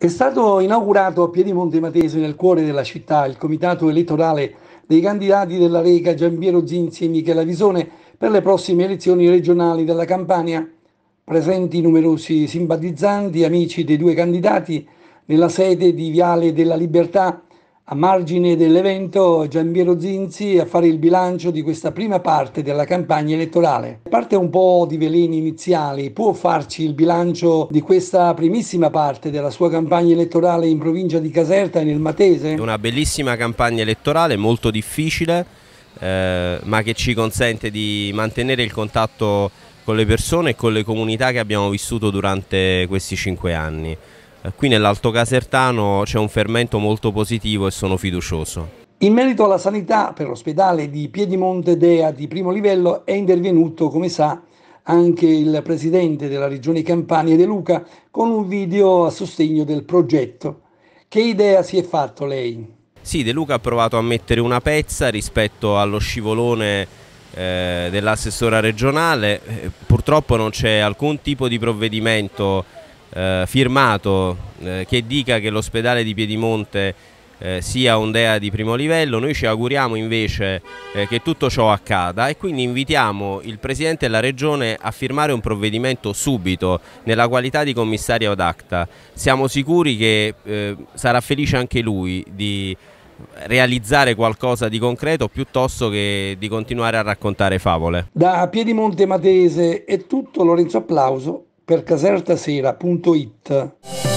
È stato inaugurato a Piedimonte Matese, nel cuore della città, il comitato elettorale dei candidati della Lega Giambiero Zinzi e Michela Visone per le prossime elezioni regionali della Campania. Presenti numerosi simpatizzanti, amici dei due candidati, nella sede di Viale della Libertà a margine dell'evento Giambiero Zinzi a fare il bilancio di questa prima parte della campagna elettorale. Parte un po' di veleni iniziali, può farci il bilancio di questa primissima parte della sua campagna elettorale in provincia di Caserta e nel Matese? Una bellissima campagna elettorale, molto difficile, eh, ma che ci consente di mantenere il contatto con le persone e con le comunità che abbiamo vissuto durante questi cinque anni. Eh, qui nell'Alto Casertano c'è un fermento molto positivo e sono fiducioso. In merito alla sanità per l'ospedale di Piedimonte Dea di primo livello è intervenuto, come sa, anche il presidente della regione Campania De Luca con un video a sostegno del progetto. Che idea si è fatto lei? Sì, De Luca ha provato a mettere una pezza rispetto allo scivolone eh, dell'assessora regionale, eh, purtroppo non c'è alcun tipo di provvedimento eh, firmato eh, che dica che l'ospedale di Piedimonte eh, sia un DEA di primo livello, noi ci auguriamo invece eh, che tutto ciò accada e quindi invitiamo il Presidente della Regione a firmare un provvedimento subito nella qualità di commissario ad acta. Siamo sicuri che eh, sarà felice anche lui di realizzare qualcosa di concreto piuttosto che di continuare a raccontare favole. Da Piedimonte Matese è tutto, Lorenzo Applauso per casertasera.it.